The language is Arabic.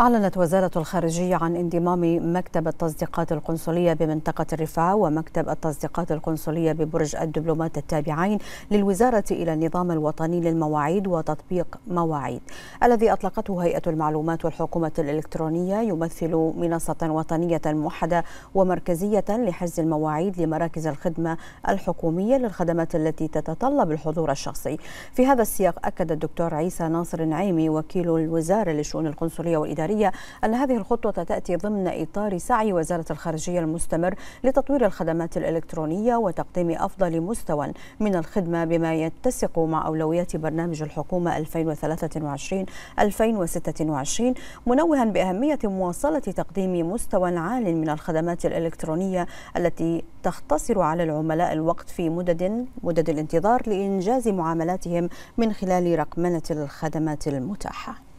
أعلنت وزارة الخارجية عن انضمام مكتب التصديقات القنصلية بمنطقة الرفاع ومكتب التصديقات القنصلية ببرج الدبلومات التابعين للوزارة إلى النظام الوطني للمواعيد وتطبيق مواعيد الذي أطلقته هيئة المعلومات والحكومة الإلكترونية يمثل منصة وطنية موحدة ومركزية لحجز المواعيد لمراكز الخدمة الحكومية للخدمات التي تتطلب الحضور الشخصي في هذا السياق أكد الدكتور عيسى ناصر نعيمي وكيل الوزارة للشؤون القنصلية وإدارة الخارجية أن هذه الخطوة تأتي ضمن إطار سعي وزارة الخارجية المستمر لتطوير الخدمات الإلكترونية وتقديم أفضل مستوى من الخدمة بما يتسق مع أولويات برنامج الحكومة 2023-2026 منوها بأهمية مواصلة تقديم مستوى عال من الخدمات الإلكترونية التي تختصر على العملاء الوقت في مدد مدد الانتظار لإنجاز معاملاتهم من خلال رقمنة الخدمات المتاحة